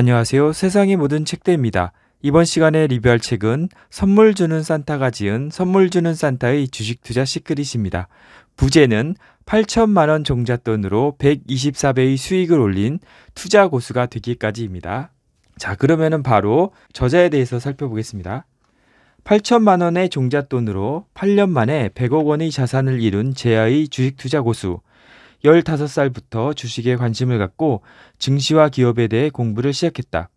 안녕하세요. 세상의 모든 책대입니다. 이번 시간에 리뷰할 책은 선물 주는 산타가 지은 선물 주는 산타의 주식 투자 시크릿입니다. 부제는 8천만 원 종잣돈으로 124배의 수익을 올린 투자 고수가 되기까지입니다. 자, 그러면은 바로 저자에 대해서 살펴보겠습니다. 8천만 원의 종잣돈으로 8년 만에 100억 원의 자산을 이룬 제아의 주식 투자 고수 1 5 살부터 주식에 관심을 갖고 증시와 기업에 대해 공부를 시작했다.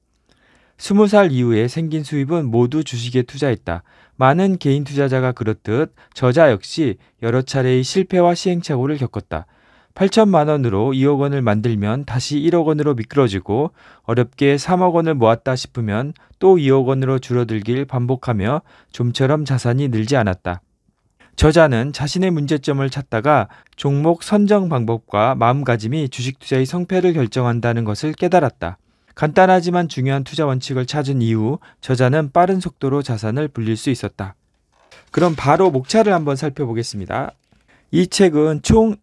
2 0살 이후에 생긴 수입은 모두 주식에 투자했다. 많은 개인 투자자가 그렇듯 저자 역시 여러 차례의 실패와 시행착오를 겪었다. 8천만 원으로 2억 원을 만들면 다시 1억 원으로 미끄러지고 어렵게 3억 원을 모았다 싶으면 또 2억 원으로 줄어들길 반복하며 좀처럼 자산이 늘지 않았다. 저자는 자신의 문제점을 찾다가 종목 선정 방법과 마음가짐이 주식 투자의 성패를 결정한다는 것을 깨달았다. 간단하지만 중요한 투자 원칙을 찾은 이후 저자는 빠른 속도로 자산을 불릴 수 있었다. 그럼 바로 목차를 한번 살펴보겠습니다. 이 책은 총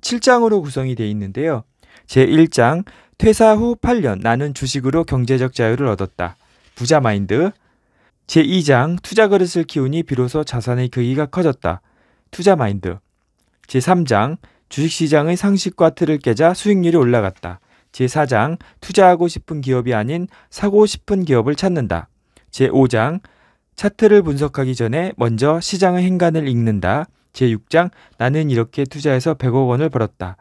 7장으로 구성이 되어 있는데요. 제1장 퇴사 후 8년 나는 주식으로 경제적 자유를 얻었다. 부자 마인드 제2장 투자 그릇을 키우니 비로소 자산의 크기가 커졌다. 투자 마인드. 제3장 주식시장의 상식과 틀을 깨자 수익률이 올라갔다. 제4장 투자하고 싶은 기업이 아닌 사고 싶은 기업을 찾는다. 제5장 차트를 분석하기 전에 먼저 시장의 행간을 읽는다. 제6장 나는 이렇게 투자해서 100억 원을 벌었다.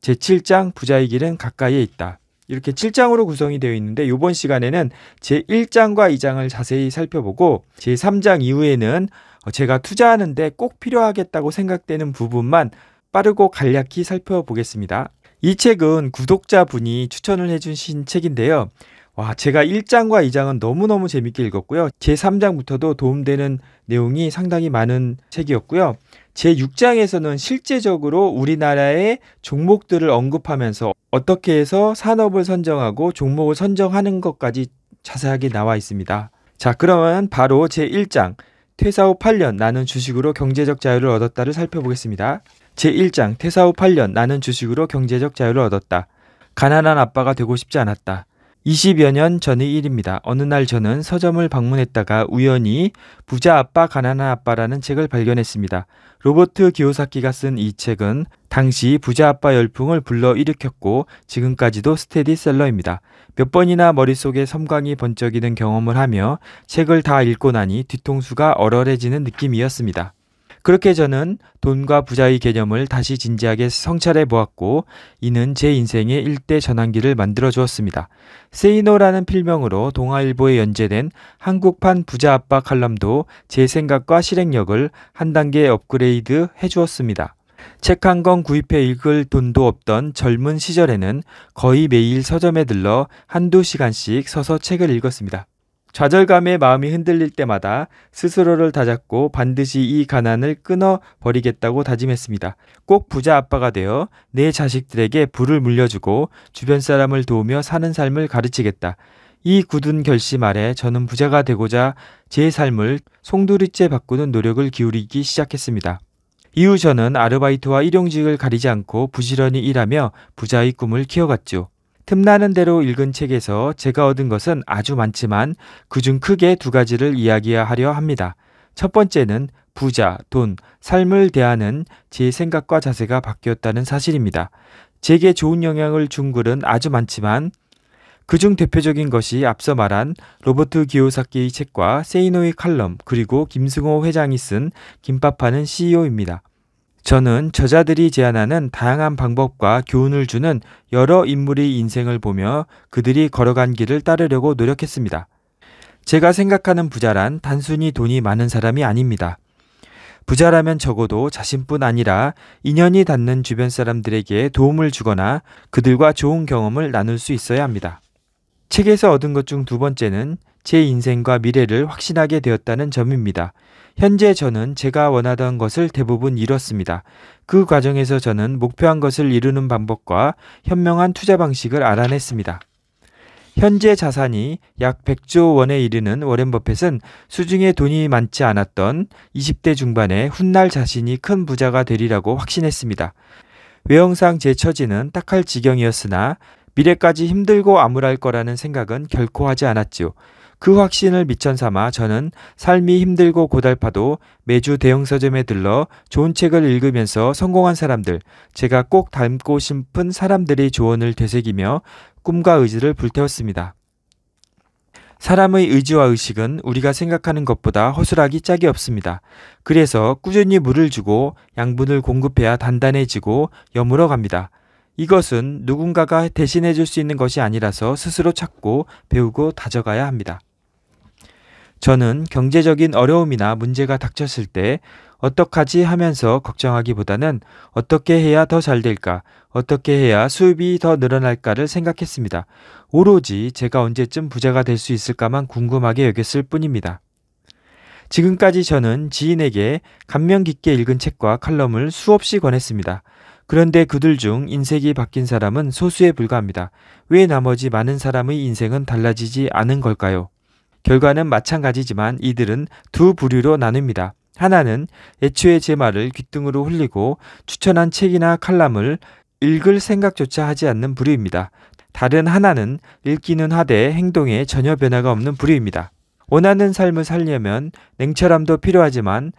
제7장 부자의 길은 가까이에 있다. 이렇게 7장으로 구성이 되어 있는데 이번 시간에는 제1장과 2장을 자세히 살펴보고 제3장 이후에는 어, 제가 투자하는데 꼭 필요하겠다고 생각되는 부분만 빠르고 간략히 살펴보겠습니다. 이 책은 구독자분이 추천을 해주신 책인데요. 와, 제가 1장과 2장은 너무너무 재밌게 읽었고요. 제3장부터도 도움되는 내용이 상당히 많은 책이었고요. 제6장에서는 실제적으로 우리나라의 종목들을 언급하면서 어떻게 해서 산업을 선정하고 종목을 선정하는 것까지 자세하게 나와 있습니다. 자, 그러면 바로 제1장 퇴사 후 8년 나는 주식으로 경제적 자유를 얻었다를 살펴보겠습니다. 제1장 퇴사 후 8년 나는 주식으로 경제적 자유를 얻었다. 가난한 아빠가 되고 싶지 않았다. 20여 년 전의 일입니다. 어느 날 저는 서점을 방문했다가 우연히 부자 아빠 가난한 아빠라는 책을 발견했습니다. 로버트 기요사키가 쓴 이 책은 당시 부자 아빠 열풍을 불러일으켰고 지금까지도 스테디셀러입니다. 몇 번이나 머릿속에 섬광이 번쩍이는 경험을 하며 책을 다 읽고 나니 뒤통수가 얼얼해지는 느낌이었습니다. 그렇게 저는 돈과 부자의 개념을 다시 진지하게 성찰해 보았고 이는 제 인생의 일대 전환기를 만들어 주었습니다. 세이노라는 필명으로 동아일보에 연재된 한국판 부자 아빠 칼럼도 제 생각과 실행력을 한 단계 업그레이드 해 주었습니다. 책 한 권 구입해 읽을 돈도 없던 젊은 시절에는 거의 매일 서점에 들러 한두 시간씩 서서 책을 읽었습니다. 좌절감에 마음이 흔들릴 때마다 스스로를 다잡고 반드시 이 가난을 끊어 버리겠다고 다짐했습니다. 꼭 부자 아빠가 되어 내 자식들에게 불을 물려주고 주변 사람을 도우며 사는 삶을 가르치겠다. 이 굳은 결심 아래 저는 부자가 되고자 제 삶을 송두리째 바꾸는 노력을 기울이기 시작했습니다. 이후 저는 아르바이트와 일용직을 가리지 않고 부지런히 일하며 부자의 꿈을 키워갔죠. 틈나는 대로 읽은 책에서 제가 얻은 것은 아주 많지만 그중 크게 두 가지를 이야기하려 합니다. 첫 번째는 부자, 돈, 삶을 대하는 제 생각과 자세가 바뀌었다는 사실입니다. 제게 좋은 영향을 준 글은 아주 많지만 그중 대표적인 것이 앞서 말한 로버트 기요사키의 책과 세이노의 칼럼 그리고 김승호 회장이 쓴 김밥하는 CEO입니다. 저는 저자들이 제안하는 다양한 방법과 교훈을 주는 여러 인물의 인생을 보며 그들이 걸어간 길을 따르려고 노력했습니다. 제가 생각하는 부자란 단순히 돈이 많은 사람이 아닙니다. 부자라면 적어도 자신뿐 아니라 인연이 닿는 주변 사람들에게 도움을 주거나 그들과 좋은 경험을 나눌 수 있어야 합니다. 책에서 얻은 것 중 두 번째는 제 인생과 미래를 확신하게 되었다는 점입니다. 현재 저는 제가 원하던 것을 대부분 잃었습니다그 과정에서 저는 목표한 것을 이루는 방법과 현명한 투자 방식을 알아냈습니다. 현재 자산이 약 100조 원에 이르는 워렌 버핏은 수중에 돈이 많지 않았던 20대 중반에 훗날 자신이 큰 부자가 되리라고 확신했습니다. 외형상 제 처지는 딱할 지경이었으나 미래까지 힘들고 암울할 거라는 생각은 결코 하지 않았지요. 그 확신을 미천 삼아 저는 삶이 힘들고 고달파도 매주 대형 서점에 들러 좋은 책을 읽으면서 성공한 사람들, 제가 꼭 닮고 싶은 사람들의 조언을 되새기며 꿈과 의지를 불태웠습니다. 사람의 의지와 의식은 우리가 생각하는 것보다 허술하기 짝이 없습니다. 그래서 꾸준히 물을 주고 양분을 공급해야 단단해지고 여물어 갑니다. 이것은 누군가가 대신해 줄 수 있는 것이 아니라서 스스로 찾고 배우고 다져가야 합니다. 저는 경제적인 어려움이나 문제가 닥쳤을 때 어떡하지 하면서 걱정하기보다는 어떻게 해야 더 잘 될까, 어떻게 해야 수입이 더 늘어날까를 생각했습니다. 오로지 제가 언제쯤 부자가 될 수 있을까만 궁금하게 여겼을 뿐입니다. 지금까지 저는 지인에게 감명 깊게 읽은 책과 칼럼을 수없이 권했습니다. 그런데 그들 중인색이 바뀐 사람은 소수에 불과합니다. 왜 나머지 많은 사람의 인생은 달라지지 않은 걸까요? 결과는 마찬가지지만 이들은 두 부류로 나눕니다. 하나는 애초에 제 말을 귓등으로 흘리고 추천한 책이나 칼럼을 읽을 생각조차 하지 않는 부류입니다. 다른 하나는 읽기는 하되 행동에 전혀 변화가 없는 부류입니다. 원하는 삶을 살려면 냉철함도 필요하지만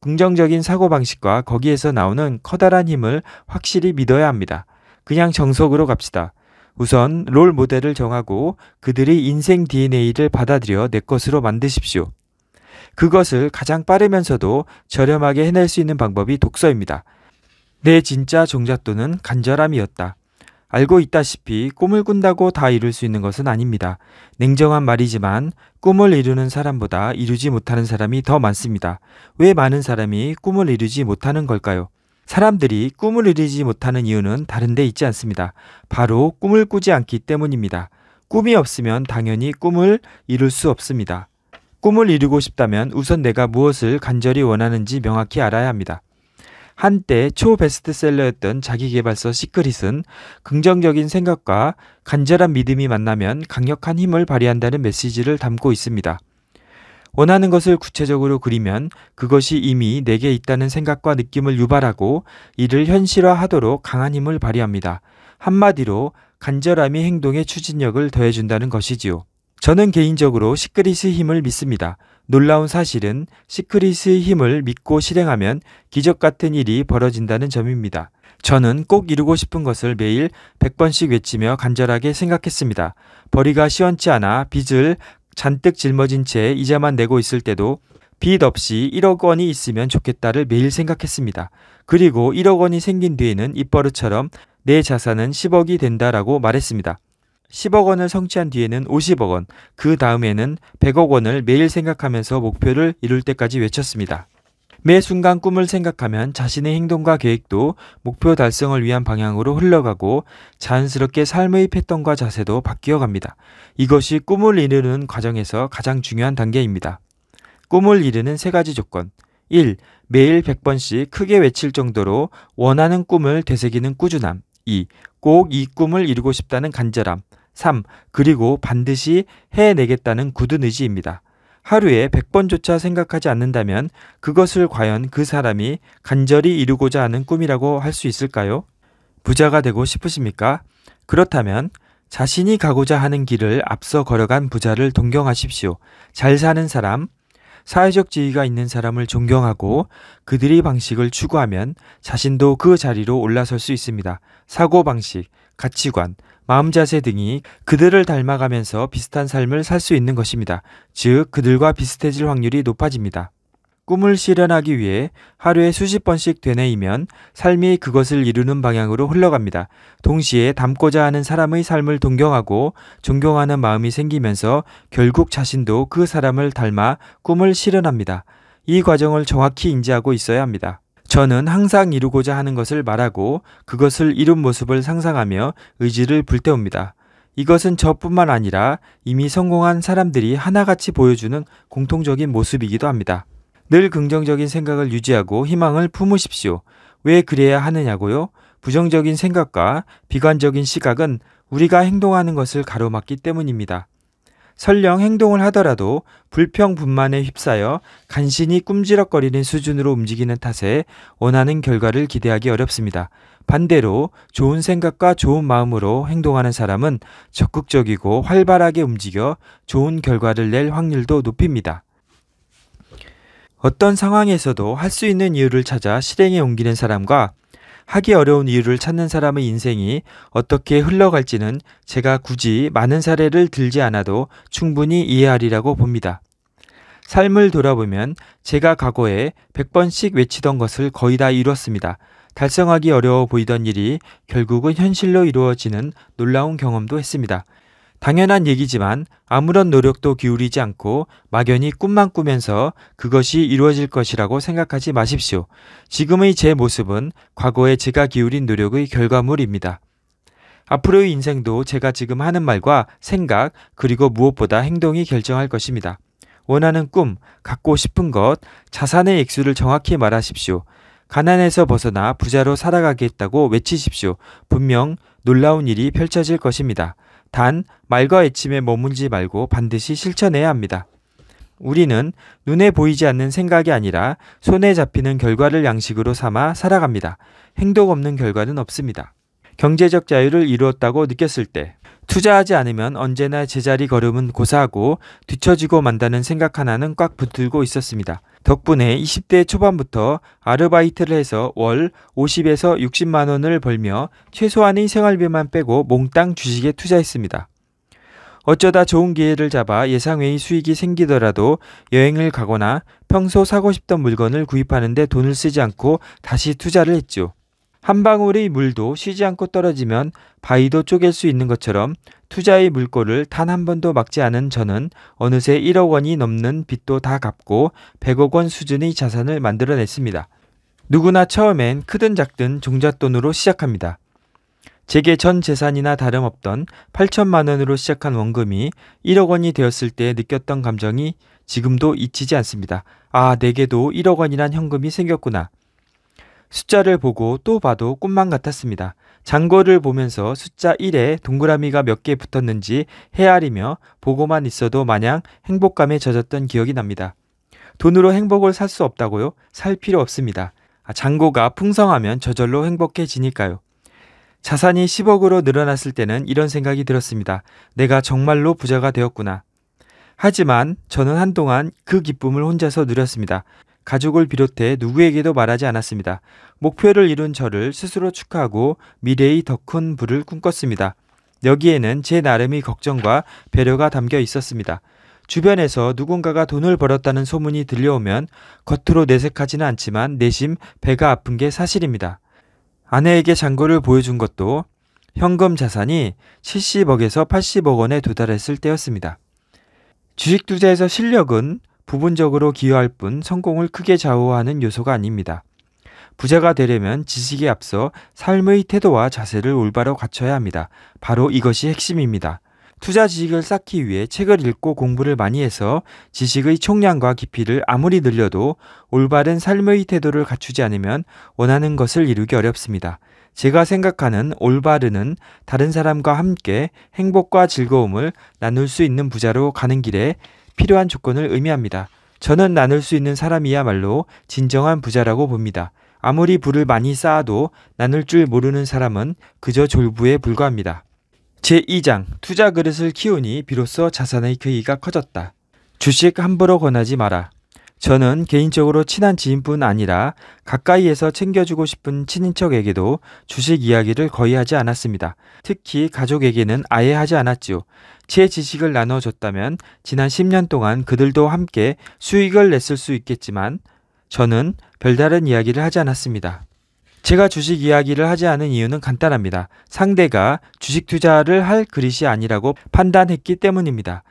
긍정적인 사고방식과 거기에서 나오는 커다란 힘을 확실히 믿어야 합니다. 그냥 정석으로 갑시다. 우선 롤 모델을 정하고 그들의 인생 DNA를 받아들여 내 것으로 만드십시오. 그것을 가장 빠르면서도 저렴하게 해낼 수 있는 방법이 독서입니다. 내 진짜 종잣돈은 간절함이었다. 알고 있다시피 꿈을 꾼다고 다 이룰 수 있는 것은 아닙니다. 냉정한 말이지만 꿈을 이루는 사람보다 이루지 못하는 사람이 더 많습니다. 왜 많은 사람이 꿈을 이루지 못하는 걸까요? 사람들이 꿈을 이루지 못하는 이유는 다른데 있지 않습니다. 바로 꿈을 꾸지 않기 때문입니다. 꿈이 없으면 당연히 꿈을 이룰 수 없습니다. 꿈을 이루고 싶다면 우선 내가 무엇을 간절히 원하는지 명확히 알아야 합니다. 한때 초베스트셀러였던 자기개발서 시크릿은 긍정적인 생각과 간절한 믿음이 만나면 강력한 힘을 발휘한다는 메시지를 담고 있습니다. 원하는 것을 구체적으로 그리면 그것이 이미 내게 있다는 생각과 느낌을 유발하고 이를 현실화하도록 강한 힘을 발휘합니다. 한마디로 간절함이 행동의 추진력을 더해준다는 것이지요. 저는 개인적으로 시크릿의 힘을 믿습니다. 놀라운 사실은 시크릿의 힘을 믿고 실행하면 기적 같은 일이 벌어진다는 점입니다. 저는 꼭 이루고 싶은 것을 매일 100번씩 외치며 간절하게 생각했습니다. 벌이가 시원치 않아 빚을 잔뜩 짊어진 채 이자만 내고 있을 때도 빚 없이 1억 원이 있으면 좋겠다를 매일 생각했습니다. 그리고 1억 원이 생긴 뒤에는 입버릇처럼 내 자산은 10억이 된다라고 말했습니다. 10억 원을 성취한 뒤에는 50억 원, 그 다음에는 100억 원을 매일 생각하면서 목표를 이룰 때까지 외쳤습니다. 매 순간 꿈을 생각하면 자신의 행동과 계획도 목표 달성을 위한 방향으로 흘러가고 자연스럽게 삶의 패턴과 자세도 바뀌어 갑니다. 이것이 꿈을 이루는 과정에서 가장 중요한 단계입니다. 꿈을 이루는 세 가지 조건. 1. 매일 100번씩 크게 외칠 정도로 원하는 꿈을 되새기는 꾸준함. 2. 꼭 이 꿈을 이루고 싶다는 간절함. 3. 그리고 반드시 해내겠다는 굳은 의지입니다. 하루에 100번조차 생각하지 않는다면 그것을 과연 그 사람이 간절히 이루고자 하는 꿈이라고 할 수 있을까요? 부자가 되고 싶으십니까? 그렇다면 자신이 가고자 하는 길을 앞서 걸어간 부자를 동경하십시오. 잘 사는 사람, 사회적 지위가 있는 사람을 존경하고 그들이 방식을 추구하면 자신도 그 자리로 올라설 수 있습니다. 사고방식, 가치관, 마음 자세 등이 그들을 닮아가면서 비슷한 삶을 살 수 있는 것입니다. 즉, 그들과 비슷해질 확률이 높아집니다. 꿈을 실현하기 위해 하루에 수십 번씩 되뇌이면 삶이 그것을 이루는 방향으로 흘러갑니다. 동시에 닮고자 하는 사람의 삶을 동경하고 존경하는 마음이 생기면서 결국 자신도 그 사람을 닮아 꿈을 실현합니다. 이 과정을 정확히 인지하고 있어야 합니다. 저는 항상 이루고자 하는 것을 말하고 그것을 이룬 모습을 상상하며 의지를 불태웁니다. 이것은 저뿐만 아니라 이미 성공한 사람들이 하나같이 보여주는 공통적인 모습이기도 합니다. 늘 긍정적인 생각을 유지하고 희망을 품으십시오. 왜 그래야 하느냐고요? 부정적인 생각과 비관적인 시각은 우리가 행동하는 것을 가로막기 때문입니다. 설령 행동을 하더라도 불평분만에 휩싸여 간신히 꿈지럭거리는 수준으로 움직이는 탓에 원하는 결과를 기대하기 어렵습니다. 반대로 좋은 생각과 좋은 마음으로 행동하는 사람은 적극적이고 활발하게 움직여 좋은 결과를 낼 확률도 높입니다. 어떤 상황에서도 할 수 있는 이유를 찾아 실행에 옮기는 사람과 하기 어려운 이유를 찾는 사람의 인생이 어떻게 흘러갈지는 제가 굳이 많은 사례를 들지 않아도 충분히 이해하리라고 봅니다. 삶을 돌아보면 제가 과거에 100번씩 외치던 것을 거의 다 이뤘습니다. 달성하기 어려워 보이던 일이 결국은 현실로 이루어지는 놀라운 경험도 했습니다. 당연한 얘기지만 아무런 노력도 기울이지 않고 막연히 꿈만 꾸면서 그것이 이루어질 것이라고 생각하지 마십시오. 지금의 제 모습은 과거에 제가 기울인 노력의 결과물입니다. 앞으로의 인생도 제가 지금 하는 말과 생각, 그리고 무엇보다 행동이 결정할 것입니다. 원하는 꿈, 갖고 싶은 것, 자산의 액수를 정확히 말하십시오. 가난에서 벗어나 부자로 살아가겠다고 외치십시오. 분명 놀라운 일이 펼쳐질 것입니다. 단 말과 외침에 머문지 말고 반드시 실천해야 합니다. 우리는 눈에 보이지 않는 생각이 아니라 손에 잡히는 결과를 양식으로 삼아 살아갑니다. 행동 없는 결과는 없습니다. 경제적 자유를 이루었다고 느꼈을 때 투자하지 않으면 언제나 제자리 걸음은 고사하고 뒤처지고 만다는 생각 하나는 꽉 붙들고 있었습니다. 덕분에 20대 초반부터 아르바이트를 해서 월 50에서 60만 원을 벌며 최소한의 생활비만 빼고 몽땅 주식에 투자했습니다. 어쩌다 좋은 기회를 잡아 예상 외의 수익이 생기더라도 여행을 가거나 평소 사고 싶던 물건을 구입하는데 돈을 쓰지 않고 다시 투자를 했죠. 한 방울의 물도 쉬지 않고 떨어지면 바위도 쪼갤 수 있는 것처럼 투자의 물꼬를 단 한 번도 막지 않은 저는 어느새 1억 원이 넘는 빚도 다 갚고 100억 원 수준의 자산을 만들어냈습니다. 누구나 처음엔 크든 작든 종잣돈으로 시작합니다. 제게 전 재산이나 다름없던 8천만 원으로 시작한 원금이 1억 원이 되었을 때 느꼈던 감정이 지금도 잊히지 않습니다. 아, 내게도 1억 원이란 현금이 생겼구나. 숫자를 보고 또 봐도 꿈만 같았습니다. 장거를 보면서 숫자 1에 동그라미가 몇 개 붙었는지 헤아리며 보고만 있어도 마냥 행복감에 젖었던 기억이 납니다. 돈으로 행복을 살 수 없다고요? 살 필요 없습니다. 아, 장고가 풍성하면 저절로 행복해지니까요. 자산이 10억으로 늘어났을 때는 이런 생각이 들었습니다. 내가 정말로 부자가 되었구나. 하지만 저는 한동안 그 기쁨을 혼자서 누렸습니다. 가족을 비롯해 누구에게도 말하지 않았습니다. 목표를 이룬 저를 스스로 축하하고 미래의 더 큰 불을 꿈꿨습니다. 여기에는 제 나름의 걱정과 배려가 담겨 있었습니다. 주변에서 누군가가 돈을 벌었다는 소문이 들려오면 겉으로 내색하지는 않지만 내심 배가 아픈 게 사실입니다. 아내에게 잔고를 보여준 것도 현금 자산이 70억에서 80억 원에 도달했을 때였습니다. 주식 투자에서 실력은 부분적으로 기여할 뿐 성공을 크게 좌우하는 요소가 아닙니다. 부자가 되려면 지식에 앞서 삶의 태도와 자세를 올바로 갖춰야 합니다. 바로 이것이 핵심입니다. 투자 지식을 쌓기 위해 책을 읽고 공부를 많이 해서 지식의 총량과 깊이를 아무리 늘려도 올바른 삶의 태도를 갖추지 않으면 원하는 것을 이루기 어렵습니다. 제가 생각하는 올바르는 다른 사람과 함께 행복과 즐거움을 나눌 수 있는 부자로 가는 길에 필요한 조건을 의미합니다. 저는 나눌 수 있는 사람이야말로 진정한 부자라고 봅니다. 아무리 부를 많이 쌓아도 나눌 줄 모르는 사람은 그저 졸부에 불과합니다. 제2장 투자 그릇을 키우니 비로소 자산의 크기가 커졌다. 주식 함부로 권하지 마라. 저는 개인적으로 친한 지인뿐 아니라 가까이에서 챙겨주고 싶은 친인척에게도 주식 이야기를 거의 하지 않았습니다. 특히 가족에게는 아예 하지 않았지요. 제 지식을 나눠줬다면 지난 10년 동안 그들도 함께 수익을 냈을 수 있겠지만 저는 별다른 이야기를 하지 않았습니다. 제가 주식 이야기를 하지 않은 이유는 간단합니다. 상대가 주식 투자를 할 그릇이 아니라고 판단했기 때문입니다.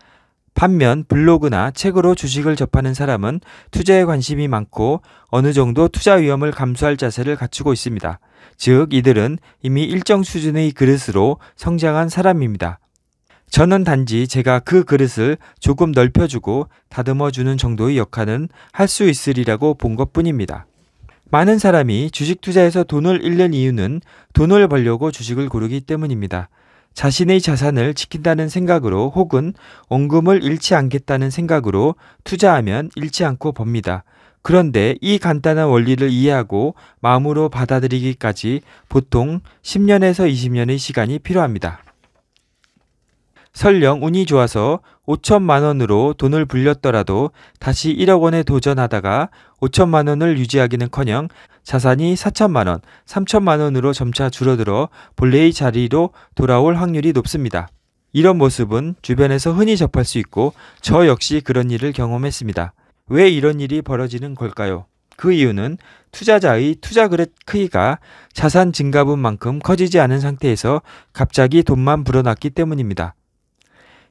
반면 블로그나 책으로 주식을 접하는 사람은 투자에 관심이 많고 어느 정도 투자 위험을 감수할 자세를 갖추고 있습니다. 즉, 이들은 이미 일정 수준의 그릇으로 성장한 사람입니다. 저는 단지 제가 그 그릇을 조금 넓혀주고 다듬어주는 정도의 역할은 할 수 있으리라고 본 것 뿐입니다. 많은 사람이 주식 투자에서 돈을 잃는 이유는 돈을 벌려고 주식을 고르기 때문입니다. 자신의 자산을 지킨다는 생각으로 혹은 원금을 잃지 않겠다는 생각으로 투자하면 잃지 않고 법니다. 그런데 이 간단한 원리를 이해하고 마음으로 받아들이기까지 보통 10년에서 20년의 시간이 필요합니다. 설령 운이 좋아서 5천만 원으로 돈을 불렸더라도 다시 1억 원에 도전하다가 5천만 원을 유지하기는커녕 자산이 4천만 원, 3천만 원으로 점차 줄어들어 본래의 자리로 돌아올 확률이 높습니다. 이런 모습은 주변에서 흔히 접할 수 있고 저 역시 그런 일을 경험했습니다. 왜 이런 일이 벌어지는 걸까요? 그 이유는 투자자의 투자 그릇 크기가 자산 증가분만큼 커지지 않은 상태에서 갑자기 돈만 불어났기 때문입니다.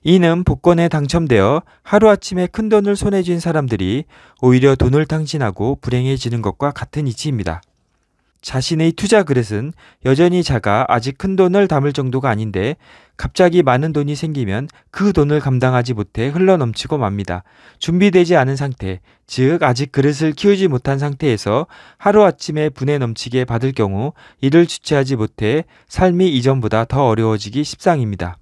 이는 복권에 당첨되어 하루아침에 큰돈을 손에 쥔 사람들이 오히려 돈을 탕진하고 불행해지는 것과 같은 이치입니다. 자신의 투자 그릇은 여전히 작아 아직 큰 돈을 담을 정도가 아닌데 갑자기 많은 돈이 생기면 그 돈을 감당하지 못해 흘러넘치고 맙니다. 준비되지 않은 상태, 즉 아직 그릇을 키우지 못한 상태에서 하루아침에 분에 넘치게 받을 경우 이를 주체하지 못해 삶이 이전보다 더 어려워지기 십상입니다.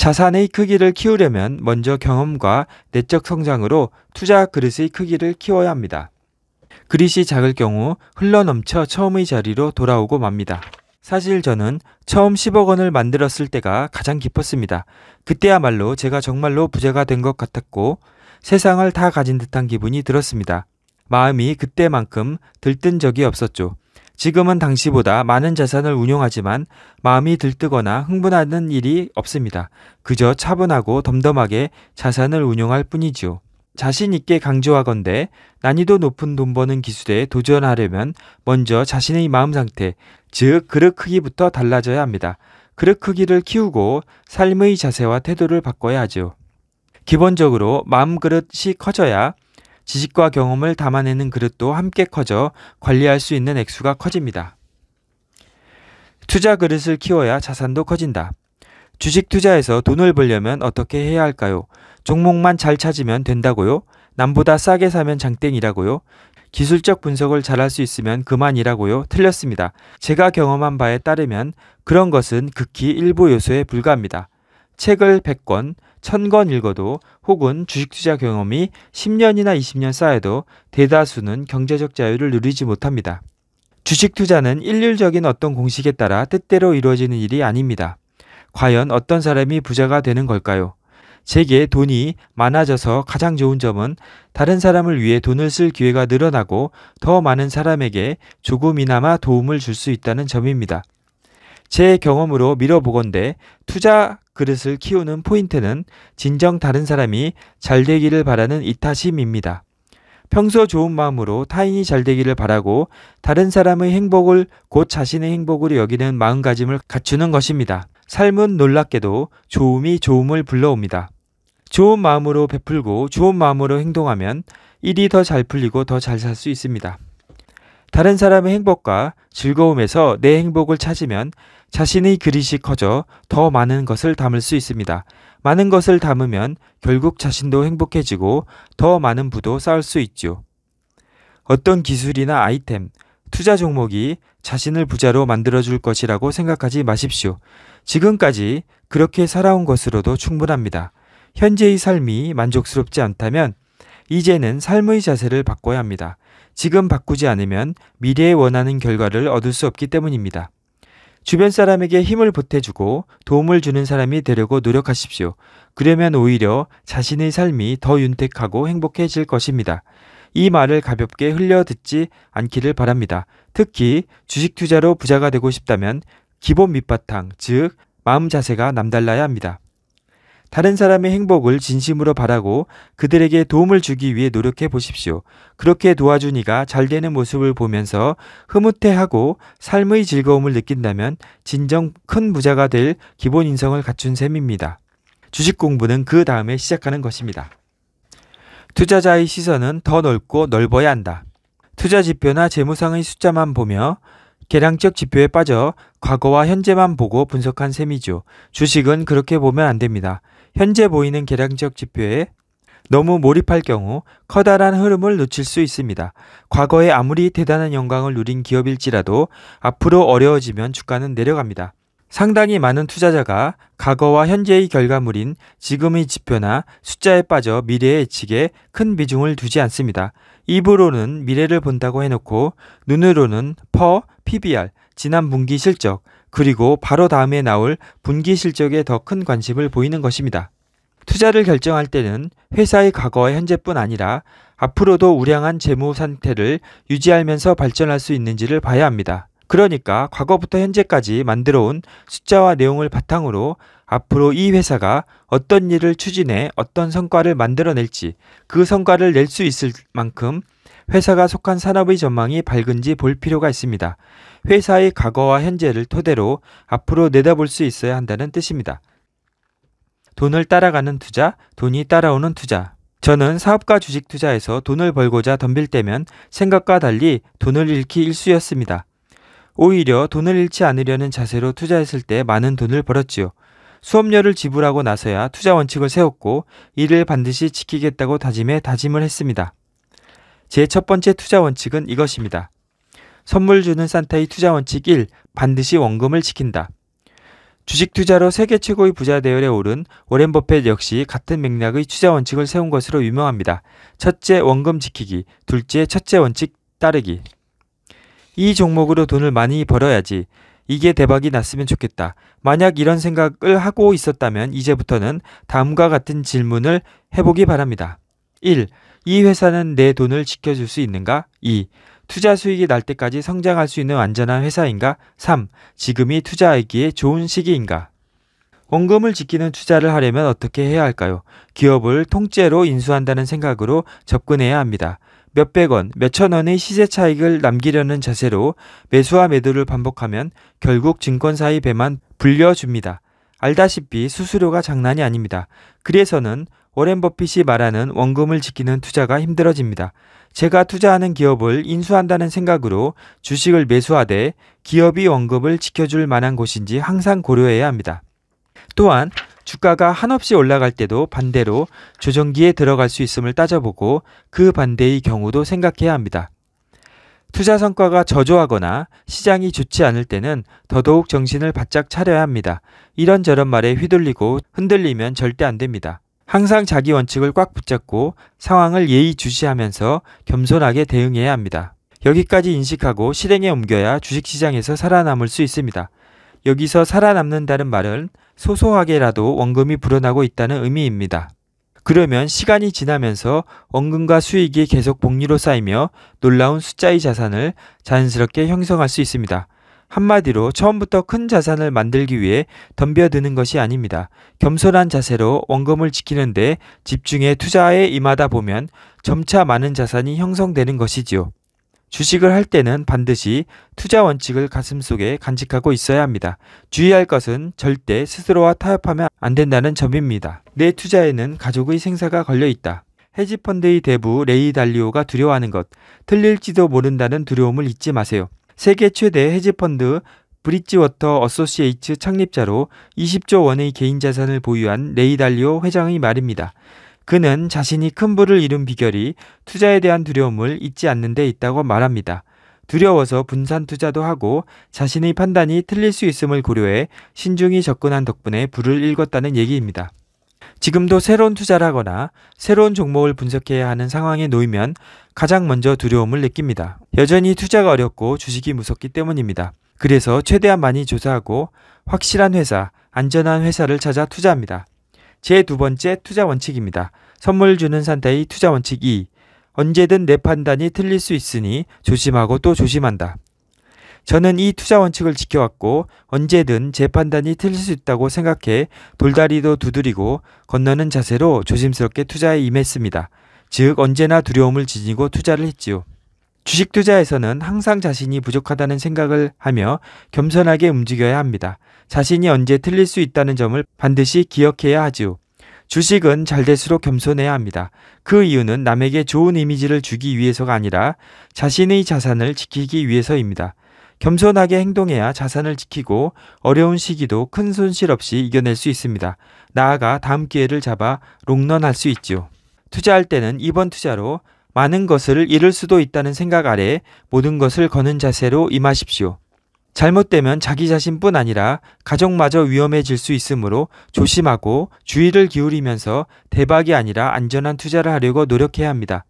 자산의 크기를 키우려면 먼저 경험과 내적 성장으로 투자 그릇의 크기를 키워야 합니다. 그릇이 작을 경우 흘러넘쳐 처음의 자리로 돌아오고 맙니다. 사실 저는 처음 10억 원을 만들었을 때가 가장 기뻤습니다. 그때야말로 제가 정말로 부자가 된 것 같았고 세상을 다 가진 듯한 기분이 들었습니다. 마음이 그때만큼 들뜬 적이 없었죠. 지금은 당시보다 많은 재산을 운용하지만 마음이 들뜨거나 흥분하는 일이 없습니다. 그저 차분하고 덤덤하게 자산을 운용할 뿐이지요. 자신 있게 강조하건대 난이도 높은 돈 버는 기술에 도전하려면 먼저 자신의 마음 상태, 즉 그릇 크기부터 달라져야 합니다. 그릇 크기를 키우고 삶의 자세와 태도를 바꿔야 하죠. 기본적으로 마음그릇이 커져야 지식과 경험을 담아내는 그릇도 함께 커져 관리할 수 있는 액수가 커집니다. 투자 그릇을 키워야 자산도 커진다. 주식 투자에서 돈을 벌려면 어떻게 해야 할까요? 종목만 잘 찾으면 된다고요? 남보다 싸게 사면 장땡이라고요? 기술적 분석을 잘할 수 있으면 그만이라고요? 틀렸습니다. 제가 경험한 바에 따르면 그런 것은 극히 일부 요소에 불과합니다. 책을 100권, 1000권 읽어도 혹은 주식 투자 경험이 10년이나 20년 쌓여도 대다수는 경제적 자유를 누리지 못합니다. 주식 투자는 일률적인 어떤 공식에 따라 뜻대로 이루어지는 일이 아닙니다. 과연 어떤 사람이 부자가 되는 걸까요? 제게 돈이 많아져서 가장 좋은 점은 다른 사람을 위해 돈을 쓸 기회가 늘어나고 더 많은 사람에게 조금이나마 도움을 줄 수 있다는 점입니다. 제 경험으로 밀어보건데 투자 그릇을 키우는 포인트는 진정 다른 사람이 잘 되기를 바라는 이타심입니다. 평소 좋은 마음으로 타인이 잘 되기를 바라고 다른 사람의 행복을 곧 자신의 행복으로 여기는 마음가짐을 갖추는 것입니다. 삶은 놀랍게도 좋음이 좋음을 불러옵니다. 좋은 마음으로 베풀고 좋은 마음으로 행동하면 일이 더 잘 풀리고 더 잘 살 수 있습니다. 다른 사람의 행복과 즐거움에서 내 행복을 찾으면 자신의 그릇이 커져 더 많은 것을 담을 수 있습니다. 많은 것을 담으면 결국 자신도 행복해지고 더 많은 부도 쌓을 수 있죠. 어떤 기술이나 아이템, 투자 종목이 자신을 부자로 만들어줄 것이라고 생각하지 마십시오. 지금까지 그렇게 살아온 것으로도 충분합니다. 현재의 삶이 만족스럽지 않다면 이제는 삶의 자세를 바꿔야 합니다. 지금 바꾸지 않으면 미래에 원하는 결과를 얻을 수 없기 때문입니다. 주변 사람에게 힘을 보태주고 도움을 주는 사람이 되려고 노력하십시오. 그러면 오히려 자신의 삶이 더 윤택하고 행복해질 것입니다. 이 말을 가볍게 흘려 듣지 않기를 바랍니다. 특히 주식 투자로 부자가 되고 싶다면 기본 밑바탕, 즉, 마음 자세가 남달라야 합니다. 다른 사람의 행복을 진심으로 바라고 그들에게 도움을 주기 위해 노력해 보십시오. 그렇게 도와준 이가 잘 되는 모습을 보면서 흐뭇해하고 삶의 즐거움을 느낀다면 진정 큰 부자가 될 기본 인성을 갖춘 셈입니다. 주식 공부는 그 다음에 시작하는 것입니다. 투자자의 시선은 더 넓고 넓어야 한다. 투자 지표나 재무상의 숫자만 보며 계량적 지표에 빠져 과거와 현재만 보고 분석한 셈이죠. 주식은 그렇게 보면 안 됩니다. 현재 보이는 계량적 지표에 너무 몰입할 경우 커다란 흐름을 놓칠 수 있습니다. 과거에 아무리 대단한 영광을 누린 기업일지라도 앞으로 어려워지면 주가는 내려갑니다. 상당히 많은 투자자가 과거와 현재의 결과물인 지금의 지표나 숫자에 빠져 미래의 예측에 큰 비중을 두지 않습니다. 입으로는 미래를 본다고 해놓고 눈으로는 퍼, PBR, 지난 분기 실적, 그리고 바로 다음에 나올 분기 실적에 더 큰 관심을 보이는 것입니다. 투자를 결정할 때는 회사의 과거와 현재뿐 아니라 앞으로도 우량한 재무 상태를 유지하면서 발전할 수 있는지를 봐야 합니다. 그러니까 과거부터 현재까지 만들어온 숫자와 내용을 바탕으로 앞으로 이 회사가 어떤 일을 추진해 어떤 성과를 만들어낼지 그 성과를 낼 수 있을 만큼 회사가 속한 산업의 전망이 밝은지 볼 필요가 있습니다. 회사의 과거와 현재를 토대로 앞으로 내다볼 수 있어야 한다는 뜻입니다. 돈을 따라가는 투자, 돈이 따라오는 투자. 저는 사업가 주식 투자에서 돈을 벌고자 덤빌 때면 생각과 달리 돈을 잃기 일쑤였습니다. 오히려 돈을 잃지 않으려는 자세로 투자했을 때 많은 돈을 벌었지요. 수업료를 지불하고 나서야 투자 원칙을 세웠고 이를 반드시 지키겠다고 다짐해 다짐을 했습니다. 제 첫 번째 투자 원칙은 이것입니다. 선물 주는 산타의 투자 원칙 1. 반드시 원금을 지킨다. 주식 투자로 세계 최고의 부자 대열에 오른 워렌 버핏 역시 같은 맥락의 투자 원칙을 세운 것으로 유명합니다. 첫째 원금 지키기, 둘째 첫째 원칙 따르기. 이 종목으로 돈을 많이 벌어야지. 이게 대박이 났으면 좋겠다. 만약 이런 생각을 하고 있었다면 이제부터는 다음과 같은 질문을 해보기 바랍니다. 1. 이 회사는 내 돈을 지켜줄 수 있는가? 2. 투자 수익이 날 때까지 성장할 수 있는 안전한 회사인가? 3. 지금이 투자하기에 좋은 시기인가? 원금을 지키는 투자를 하려면 어떻게 해야 할까요? 기업을 통째로 인수한다는 생각으로 접근해야 합니다. 몇백 원, 몇천 원의 시세 차익을 남기려는 자세로 매수와 매도를 반복하면 결국 증권사의 배만 불려줍니다. 알다시피 수수료가 장난이 아닙니다. 그래서는 워렌 버핏이 말하는 원금을 지키는 투자가 힘들어집니다. 제가 투자하는 기업을 인수한다는 생각으로 주식을 매수하되 기업이 원금을 지켜줄 만한 곳인지 항상 고려해야 합니다. 또한 주가가 한없이 올라갈 때도 반대로 조정기에 들어갈 수 있음을 따져보고 그 반대의 경우도 생각해야 합니다. 투자 성과가 저조하거나 시장이 좋지 않을 때는 더더욱 정신을 바짝 차려야 합니다. 이런저런 말에 휘둘리고 흔들리면 절대 안 됩니다. 항상 자기 원칙을 꽉 붙잡고 상황을 예의주시하면서 겸손하게 대응해야 합니다. 여기까지 인식하고 실행에 옮겨야 주식시장에서 살아남을 수 있습니다. 여기서 살아남는다는 말은 소소하게라도 원금이 불어나고 있다는 의미입니다. 그러면 시간이 지나면서 원금과 수익이 계속 복리로 쌓이며 놀라운 숫자의 자산을 자연스럽게 형성할 수 있습니다. 한마디로 처음부터 큰 자산을 만들기 위해 덤벼드는 것이 아닙니다. 겸손한 자세로 원금을 지키는데 집중해 투자에 임하다 보면 점차 많은 자산이 형성되는 것이지요. 주식을 할 때는 반드시 투자 원칙을 가슴속에 간직하고 있어야 합니다. 주의할 것은 절대 스스로와 타협하면 안 된다는 점입니다. 내 투자에는 가족의 생사가 걸려 있다. 헤지펀드의 대부 레이 달리오가 두려워하는 것, 틀릴지도 모른다는 두려움을 잊지 마세요. 세계 최대 헤지펀드 브릿지워터 어소시에이츠 창립자로 20조 원의 개인 자산을 보유한 레이달리오 회장의 말입니다. 그는 자신이 큰 부를 이룬 비결이 투자에 대한 두려움을 잊지 않는 데 있다고 말합니다. 두려워서 분산 투자도 하고 자신의 판단이 틀릴 수 있음을 고려해 신중히 접근한 덕분에 부를 읽었다는 얘기입니다. 지금도 새로운 투자를 하거나 새로운 종목을 분석해야 하는 상황에 놓이면 가장 먼저 두려움을 느낍니다. 여전히 투자가 어렵고 주식이 무섭기 때문입니다. 그래서 최대한 많이 조사하고 확실한 회사, 안전한 회사를 찾아 투자합니다. 제 두 번째 투자 원칙입니다. 선물 주는 산타의 투자 원칙 2. 언제든 내 판단이 틀릴 수 있으니 조심하고 또 조심한다. 저는 이 투자 원칙을 지켜왔고 언제든 재 판단이 틀릴 수 있다고 생각해 돌다리도 두드리고 건너는 자세로 조심스럽게 투자에 임했습니다. 즉 언제나 두려움을 지니고 투자를 했지요. 주식 투자에서는 항상 자신이 부족하다는 생각을 하며 겸손하게 움직여야 합니다. 자신이 언제 틀릴 수 있다는 점을 반드시 기억해야 하지요. 주식은 잘 될수록 겸손해야 합니다. 그 이유는 남에게 좋은 이미지를 주기 위해서가 아니라 자신의 자산을 지키기 위해서입니다. 겸손하게 행동해야 자산을 지키고 어려운 시기도 큰 손실 없이 이겨낼 수 있습니다. 나아가 다음 기회를 잡아 롱런할 수있죠 투자할 때는 이번 투자로 많은 것을 잃을 수도 있다는 생각 아래 모든 것을 거는 자세로 임하십시오. 잘못되면 자기 자신뿐 아니라 가족마저 위험해질 수 있으므로 조심하고 주의를 기울이면서 대박이 아니라 안전한 투자를 하려고 노력해야 합니다.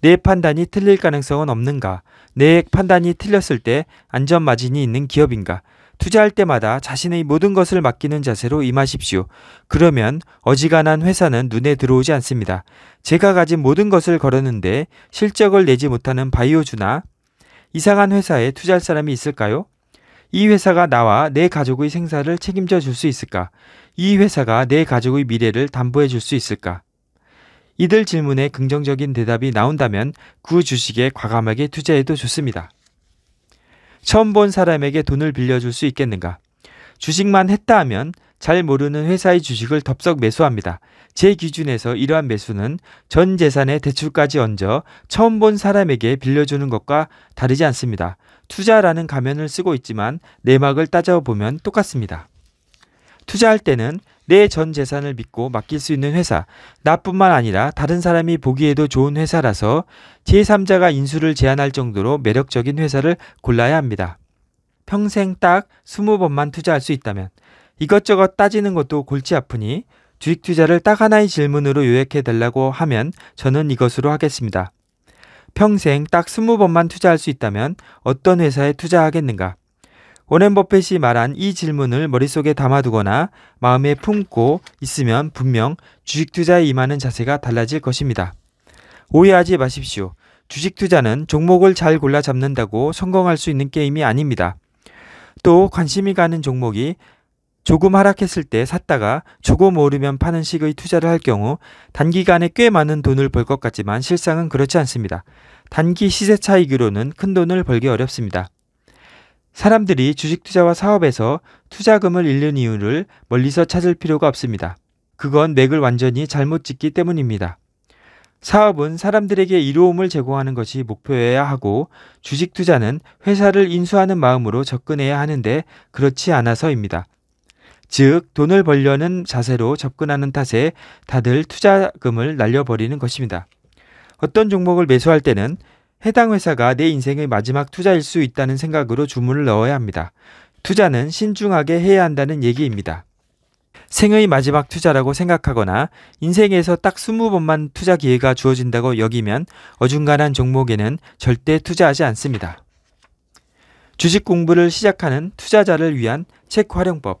내 판단이 틀릴 가능성은 없는가? 내 판단이 틀렸을 때 안전 마진이 있는 기업인가? 투자할 때마다 자신의 모든 것을 맡기는 자세로 임하십시오. 그러면 어지간한 회사는 눈에 들어오지 않습니다. 제가 가진 모든 것을 걸었는데 실적을 내지 못하는 바이오주나 이상한 회사에 투자할 사람이 있을까요? 이 회사가 나와 내 가족의 생사를 책임져 줄 수 있을까? 이 회사가 내 가족의 미래를 담보해 줄 수 있을까? 이들 질문에 긍정적인 대답이 나온다면 그 주식에 과감하게 투자해도 좋습니다. 처음 본 사람에게 돈을 빌려줄 수 있겠는가? 주식만 했다 하면 잘 모르는 회사의 주식을 덥석 매수합니다. 제 기준에서 이러한 매수는 전재산의 대출까지 얹어 처음 본 사람에게 빌려주는 것과 다르지 않습니다. 투자라는 가면을 쓰고 있지만 내막을 따져보면 똑같습니다. 투자할 때는 내전 재산을 믿고 맡길 수 있는 회사, 나뿐만 아니라 다른 사람이 보기에도 좋은 회사라서 제3자가 인수를 제안할 정도로 매력적인 회사를 골라야 합니다. 평생 딱 20번만 투자할 수 있다면 이것저것 따지는 것도 골치 아프니 주식 투자를 딱 하나의 질문으로 요약해 달라고 하면 저는 이것으로 하겠습니다. 평생 딱 20번만 투자할 수 있다면 어떤 회사에 투자하겠는가? 오렌 버핏이 말한 이 질문을 머릿속에 담아두거나 마음에 품고 있으면 분명 주식 투자에 임하는 자세가 달라질 것입니다. 오해하지 마십시오. 주식 투자는 종목을 잘 골라 잡는다고 성공할 수 있는 게임이 아닙니다. 또 관심이 가는 종목이 조금 하락했을 때 샀다가 조금 오르면 파는 식의 투자를 할 경우 단기간에 꽤 많은 돈을 벌 것 같지만 실상은 그렇지 않습니다. 단기 시세 차익으로는 큰 돈을 벌기 어렵습니다. 사람들이 주식 투자와 사업에서 투자금을 잃는 이유를 멀리서 찾을 필요가 없습니다. 그건 맥을 완전히 잘못 짓기 때문입니다. 사업은 사람들에게 이로움을 제공하는 것이 목표여야 하고 주식 투자는 회사를 인수하는 마음으로 접근해야 하는데 그렇지 않아서입니다. 즉, 돈을 벌려는 자세로 접근하는 탓에 다들 투자금을 날려버리는 것입니다. 어떤 종목을 매수할 때는 해당 회사가 내 인생의 마지막 투자일 수 있다는 생각으로 주문을 넣어야 합니다. 투자는 신중하게 해야 한다는 얘기입니다. 생의 마지막 투자라고 생각하거나 인생에서 딱 20번만 투자 기회가 주어진다고 여기면 어중간한 종목에는 절대 투자하지 않습니다. 주식 공부를 시작하는 투자자를 위한 책 활용법.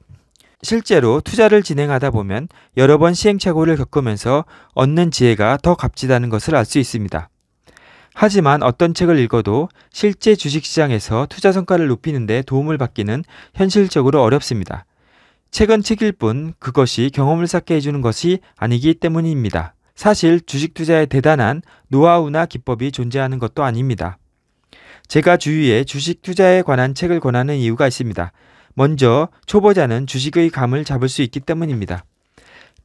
실제로 투자를 진행하다 보면 여러 번 시행착오를 겪으면서 얻는 지혜가 더 값지다는 것을 알 수 있습니다. 하지만 어떤 책을 읽어도 실제 주식시장에서 투자 성과를 높이는데 도움을 받기는 현실적으로 어렵습니다. 책은 책일 뿐 그것이 경험을 쌓게 해주는 것이 아니기 때문입니다. 사실 주식 투자에 대단한 노하우나 기법이 존재하는 것도 아닙니다. 제가 주위에 주식 투자에 관한 책을 권하는 이유가 있습니다. 먼저 초보자는 주식의 감을 잡을 수 있기 때문입니다.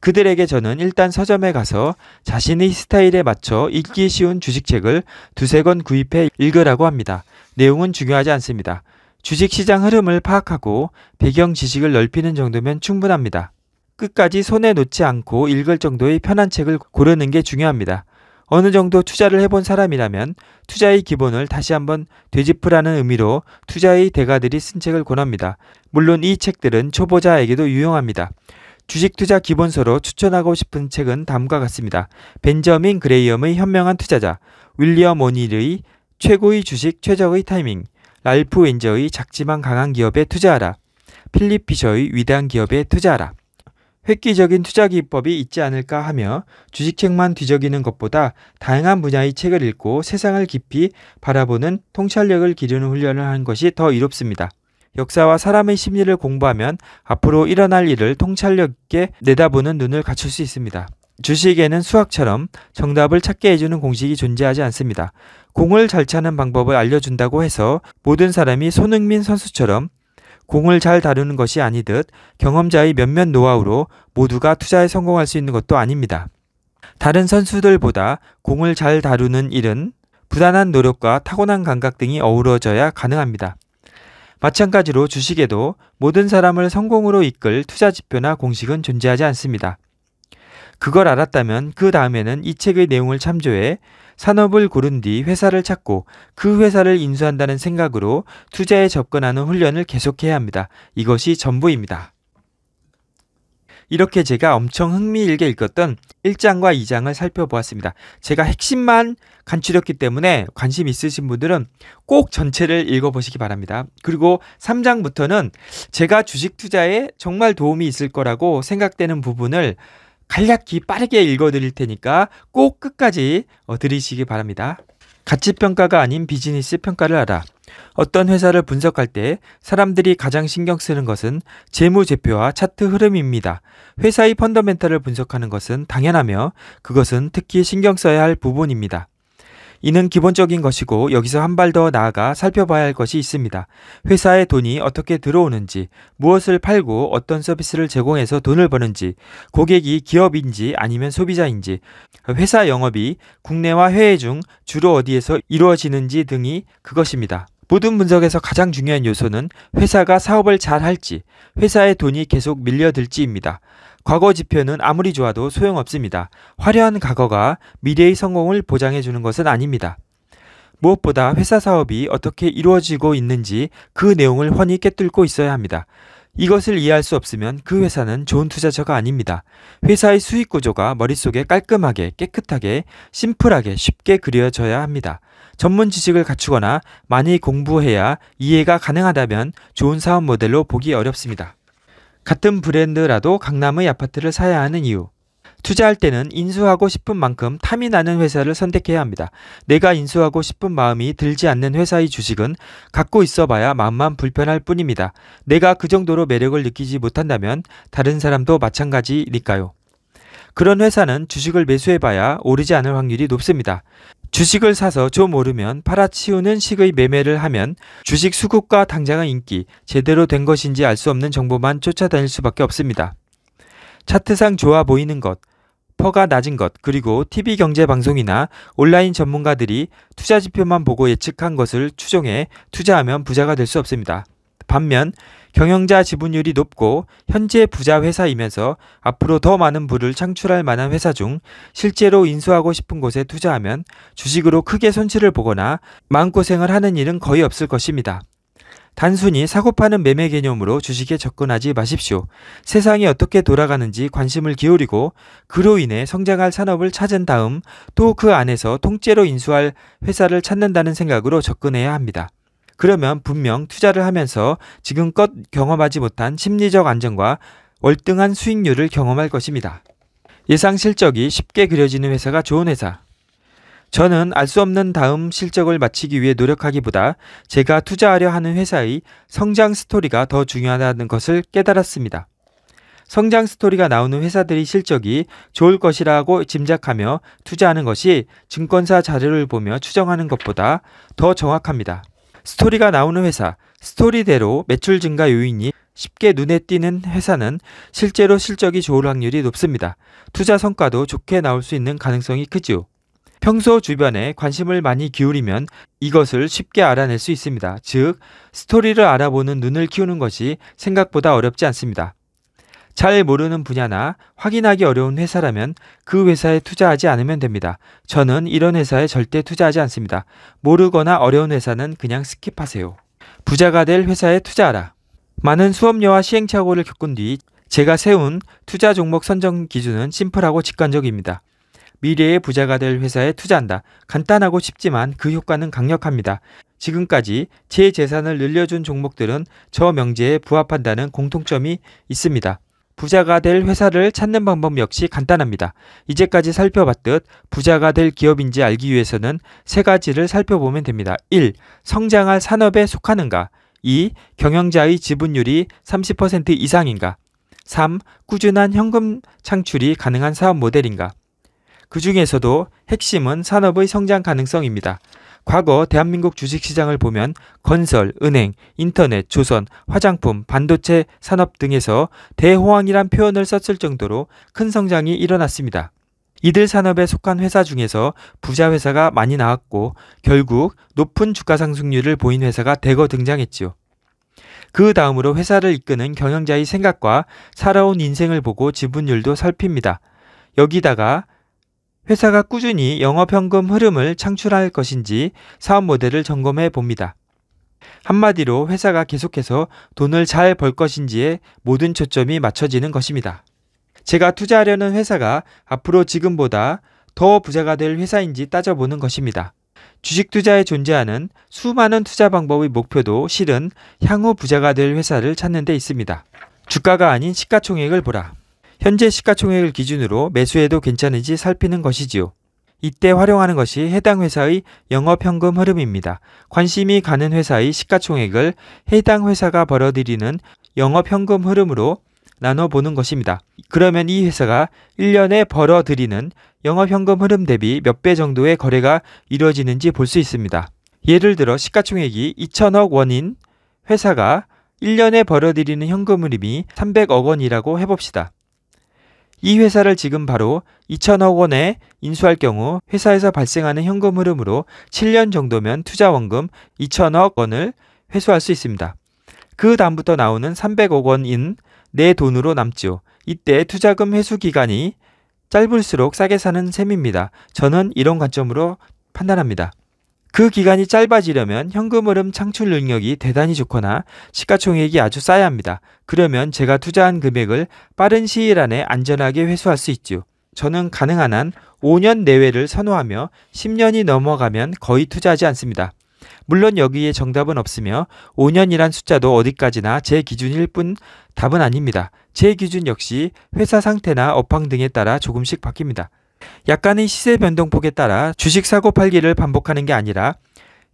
그들에게 저는 일단 서점에 가서 자신의 스타일에 맞춰 읽기 쉬운 주식책을 두세 권 구입해 읽으라고 합니다. 내용은 중요하지 않습니다. 주식시장 흐름을 파악하고 배경 지식을 넓히는 정도면 충분합니다. 끝까지 손에 놓지 않고 읽을 정도의 편한 책을 고르는 게 중요합니다. 어느 정도 투자를 해본 사람이라면 투자의 기본을 다시 한번 되짚으라는 의미로 투자의 대가들이 쓴 책을 권합니다. 물론 이 책들은 초보자에게도 유용합니다. 주식 투자 기본서로 추천하고 싶은 책은 다음과 같습니다. 벤저민 그레이엄의 현명한 투자자, 윌리엄 오닐의 최고의 주식 최적의 타이밍, 랄프 웬저의 작지만 강한 기업에 투자하라, 필립 피셔의 위대한 기업에 투자하라. 획기적인 투자 기법이 있지 않을까 하며 주식책만 뒤적이는 것보다 다양한 분야의 책을 읽고 세상을 깊이 바라보는 통찰력을 기르는 훈련을 하는 것이 더 이롭습니다. 역사와 사람의 심리를 공부하면 앞으로 일어날 일을 통찰력 있게 내다보는 눈을 갖출 수 있습니다. 주식에는 수학처럼 정답을 찾게 해주는 공식이 존재하지 않습니다. 공을 잘 차는 방법을 알려준다고 해서 모든 사람이 손흥민 선수처럼 공을 잘 다루는 것이 아니듯 경험자의 몇몇 노하우로 모두가 투자에 성공할 수 있는 것도 아닙니다. 다른 선수들보다 공을 잘 다루는 일은 부단한 노력과 타고난 감각 등이 어우러져야 가능합니다. 마찬가지로 주식에도 모든 사람을 성공으로 이끌 투자 지표나 공식은 존재하지 않습니다. 그걸 알았다면 그 다음에는 이 책의 내용을 참조해 산업을 고른 뒤 회사를 찾고 그 회사를 인수한다는 생각으로 투자에 접근하는 훈련을 계속해야 합니다. 이것이 전부입니다. 이렇게 제가 엄청 흥미있게 읽었던 1장과 2장을 살펴보았습니다. 제가 핵심만 간추렸기 때문에 관심 있으신 분들은 꼭 전체를 읽어보시기 바랍니다. 그리고 3장부터는 제가 주식 투자에 정말 도움이 있을 거라고 생각되는 부분을 간략히 빠르게 읽어드릴 테니까 꼭 끝까지 어, 들으시기 바랍니다. 가치평가가 아닌 비즈니스 평가를 하라. 어떤 회사를 분석할 때 사람들이 가장 신경 쓰는 것은 재무제표와 차트 흐름입니다. 회사의 펀더멘탈을 분석하는 것은 당연하며 그것은 특히 신경 써야 할 부분입니다. 이는 기본적인 것이고 여기서 한 발 더 나아가 살펴봐야 할 것이 있습니다. 회사의 돈이 어떻게 들어오는지, 무엇을 팔고 어떤 서비스를 제공해서 돈을 버는지, 고객이 기업인지 아니면 소비자인지, 회사 영업이 국내와 해외 중 주로 어디에서 이루어지는지 등이 그것입니다. 모든 분석에서 가장 중요한 요소는 회사가 사업을 잘 할지, 회사의 돈이 계속 밀려들지입니다. 과거 지표는 아무리 좋아도 소용없습니다. 화려한 과거가 미래의 성공을 보장해 주는 것은 아닙니다. 무엇보다 회사 사업이 어떻게 이루어지고 있는지 그 내용을 훤히 깨뚫고 있어야 합니다. 이것을 이해할 수 없으면 그 회사는 좋은 투자처가 아닙니다. 회사의 수익 구조가 머릿속에 깔끔하게, 깨끗하게, 심플하게, 쉽게 그려져야 합니다. 전문 지식을 갖추거나 많이 공부해야 이해가 가능하다면 좋은 사업 모델로 보기 어렵습니다. 같은 브랜드라도 강남의 아파트를 사야 하는 이유. 투자할 때는 인수하고 싶은 만큼 탐이 나는 회사를 선택해야 합니다. 내가 인수하고 싶은 마음이 들지 않는 회사의 주식은 갖고 있어봐야 마음만 불편할 뿐입니다. 내가 그 정도로 매력을 느끼지 못한다면 다른 사람도 마찬가지니까요. 그런 회사는 주식을 매수해봐야 오르지 않을 확률이 높습니다. 주식을 사서 저모르면 팔아치우는 식의 매매를 하면 주식 수급과 당장의 인기, 제대로 된 것인지 알 수 없는 정보만 쫓아다닐 수밖에 없습니다. 차트상 좋아 보이는 것, 퍼가 낮은 것, 그리고 TV 경제 방송이나 온라인 전문가들이 투자 지표만 보고 예측한 것을 추종해 투자하면 부자가 될 수 없습니다. 반면 경영자 지분율이 높고 현재 부자 회사이면서 앞으로 더 많은 부를 창출할 만한 회사 중 실제로 인수하고 싶은 곳에 투자하면 주식으로 크게 손실을 보거나 마음고생을 하는 일은 거의 없을 것입니다. 단순히 사고파는 매매 개념으로 주식에 접근하지 마십시오. 세상이 어떻게 돌아가는지 관심을 기울이고 그로 인해 성장할 산업을 찾은 다음 또 그 안에서 통째로 인수할 회사를 찾는다는 생각으로 접근해야 합니다. 그러면 분명 투자를 하면서 지금껏 경험하지 못한 심리적 안정과 월등한 수익률을 경험할 것입니다. 예상 실적이 쉽게 그려지는 회사가 좋은 회사. 저는 알 수 없는 다음 실적을 마치기 위해 노력하기보다 제가 투자하려 하는 회사의 성장 스토리가 더 중요하다는 것을 깨달았습니다. 성장 스토리가 나오는 회사들이 실적이 좋을 것이라고 짐작하며 투자하는 것이 증권사 자료를 보며 추정하는 것보다 더 정확합니다. 스토리가 나오는 회사, 스토리대로 매출 증가 요인이 쉽게 눈에 띄는 회사는 실제로 실적이 좋을 확률이 높습니다. 투자 성과도 좋게 나올 수 있는 가능성이 크지요. 평소 주변에 관심을 많이 기울이면 이것을 쉽게 알아낼 수 있습니다. 즉, 스토리를 알아보는 눈을 키우는 것이 생각보다 어렵지 않습니다. 잘 모르는 분야나 확인하기 어려운 회사라면 그 회사에 투자하지 않으면 됩니다. 저는 이런 회사에 절대 투자하지 않습니다. 모르거나 어려운 회사는 그냥 스킵하세요. 부자가 될 회사에 투자하라. 많은 수업료와 시행착오를 겪은 뒤 제가 세운 투자 종목 선정 기준은 심플하고 직관적입니다. 미래의 부자가 될 회사에 투자한다. 간단하고 쉽지만 그 효과는 강력합니다. 지금까지 제 재산을 늘려준 종목들은 저 명제에 부합한다는 공통점이 있습니다. 부자가 될 회사를 찾는 방법 역시 간단합니다. 이제까지 살펴봤듯 부자가 될 기업인지 알기 위해서는 세 가지를 살펴보면 됩니다. 1. 성장할 산업에 속하는가? 2. 경영자의 지분율이 30% 이상인가? 3. 꾸준한 현금 창출이 가능한 사업 모델인가? 그 중에서도 핵심은 산업의 성장 가능성입니다. 과거 대한민국 주식시장을 보면 건설, 은행, 인터넷, 조선, 화장품, 반도체 산업 등에서 대호황이란 표현을 썼을 정도로 큰 성장이 일어났습니다. 이들 산업에 속한 회사 중에서 부자 회사가 많이 나왔고 결국 높은 주가 상승률을 보인 회사가 대거 등장했지요. 그 다음으로 회사를 이끄는 경영자의 생각과 살아온 인생을 보고 지분율도 살핍니다. 여기다가 회사가 꾸준히 영업현금 흐름을 창출할 것인지 사업 모델을 점검해 봅니다. 한마디로 회사가 계속해서 돈을 잘 벌 것인지에 모든 초점이 맞춰지는 것입니다. 제가 투자하려는 회사가 앞으로 지금보다 더 부자가 될 회사인지 따져보는 것입니다. 주식 투자에 존재하는 수많은 투자 방법의 목표도 실은 향후 부자가 될 회사를 찾는 데 있습니다. 주가가 아닌 시가총액을 보라. 현재 시가총액을 기준으로 매수해도 괜찮은지 살피는 것이지요. 이때 활용하는 것이 해당 회사의 영업현금 흐름입니다. 관심이 가는 회사의 시가총액을 해당 회사가 벌어들이는 영업현금 흐름으로 나눠보는 것입니다. 그러면 이 회사가 1년에 벌어들이는 영업현금 흐름 대비 몇 배 정도의 거래가 이루어지는지 볼 수 있습니다. 예를 들어 시가총액이 2천억 원인 회사가 1년에 벌어들이는 현금 흐름이 300억 원이라고 해봅시다. 이 회사를 지금 바로 2천억 원에 인수할 경우 회사에서 발생하는 현금 흐름으로 7년 정도면 투자 원금 2천억 원을 회수할 수 있습니다. 그 다음부터 나오는 300억 원인 내 돈으로 남지요. 이때 투자금 회수 기간이 짧을수록 싸게 사는 셈입니다. 저는 이런 관점으로 판단합니다. 그 기간이 짧아지려면 현금 흐름 창출 능력이 대단히 좋거나 시가총액이 아주 싸야 합니다. 그러면 제가 투자한 금액을 빠른 시일 안에 안전하게 회수할 수있죠 저는 가능한 한 5년 내외를 선호하며 10년이 넘어가면 거의 투자하지 않습니다. 물론 여기에 정답은 없으며 5년이란 숫자도 어디까지나 제 기준일 뿐 답은 아닙니다. 제 기준 역시 회사 상태나 업황 등에 따라 조금씩 바뀝니다. 약간의 시세 변동폭에 따라 주식 사고 팔기를 반복하는 게 아니라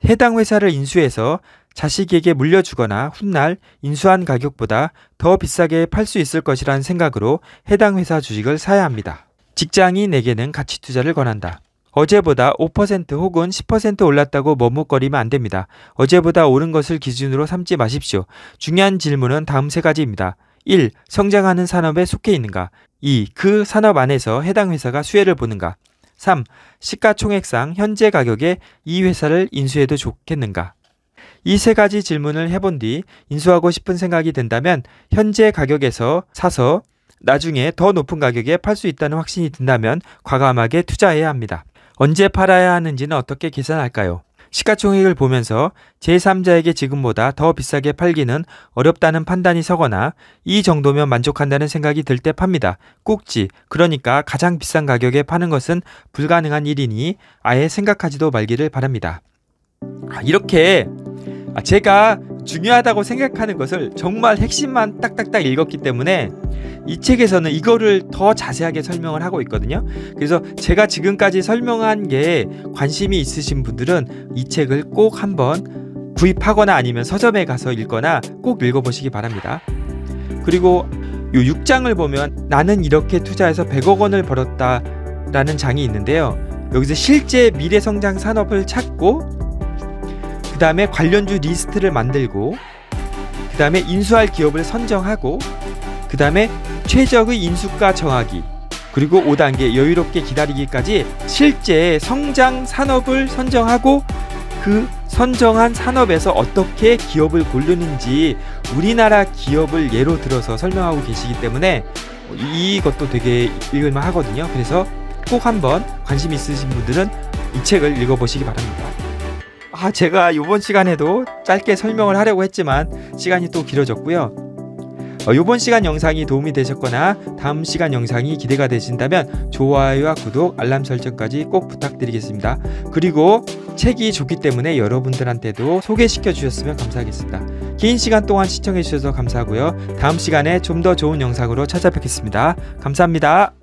해당 회사를 인수해서 자식에게 물려주거나 훗날 인수한 가격보다 더 비싸게 팔 수 있을 것이라는 생각으로 해당 회사 주식을 사야 합니다. 직장인에게는 가치 투자를 권한다. 어제보다 5% 혹은 10% 올랐다고 머뭇거리면 안 됩니다. 어제보다 오른 것을 기준으로 삼지 마십시오. 중요한 질문은 다음 세 가지입니다. 1. 성장하는 산업에 속해 있는가? 2. 그 산업 안에서 해당 회사가 수혜를 보는가? 3. 시가총액상 현재 가격에 이 회사를 인수해도 좋겠는가? 이 세 가지 질문을 해본 뒤 인수하고 싶은 생각이 든다면 현재 가격에서 사서 나중에 더 높은 가격에 팔 수 있다는 확신이 든다면 과감하게 투자해야 합니다. 언제 팔아야 하는지는 어떻게 계산할까요? 시가총액을 보면서 제3자에게 지금보다 더 비싸게 팔기는 어렵다는 판단이 서거나 이 정도면 만족한다는 생각이 들 때 팝니다. 꼭지, 그러니까 가장 비싼 가격에 파는 것은 불가능한 일이니 아예 생각하지도 말기를 바랍니다. 아, 이렇게 아, 제가 중요하다고 생각하는 것을 정말 핵심만 딱딱딱 읽었기 때문에 이 책에서는 이거를 더 자세하게 설명을 하고 있거든요. 그래서 제가 지금까지 설명한 게 관심이 있으신 분들은 이 책을 꼭 한번 구입하거나 아니면 서점에 가서 읽거나 꼭 읽어보시기 바랍니다. 그리고 요 6장을 보면 나는 이렇게 투자해서 100억 원을 벌었다 라는 장이 있는데요. 여기서 실제 미래성장 산업을 찾고 그 다음에 관련주 리스트를 만들고 그 다음에 인수할 기업을 선정하고 그 다음에 최적의 인수가 정하기 그리고 5단계 여유롭게 기다리기까지 실제 성장 산업을 선정하고 그 선정한 산업에서 어떻게 기업을 고르는지 우리나라 기업을 예로 들어서 설명하고 계시기 때문에 이것도 되게 읽을만 하거든요. 그래서 꼭 한번 관심 있으신 분들은 이 책을 읽어보시기 바랍니다. 아, 제가 이번 시간에도 짧게 설명을 음. 하려고 했지만 시간이 또 길어졌고요. 이번 어, 시간 영상이 도움이 되셨거나 다음 시간 영상이 기대가 되신다면 좋아요와 구독, 알람 설정까지 꼭 부탁드리겠습니다. 그리고 책이 좋기 때문에 여러분들한테도 소개시켜 주셨으면 감사하겠습니다. 긴 시간 동안 시청해 주셔서 감사하고요. 다음 시간에 좀 더 좋은 영상으로 찾아뵙겠습니다. 감사합니다.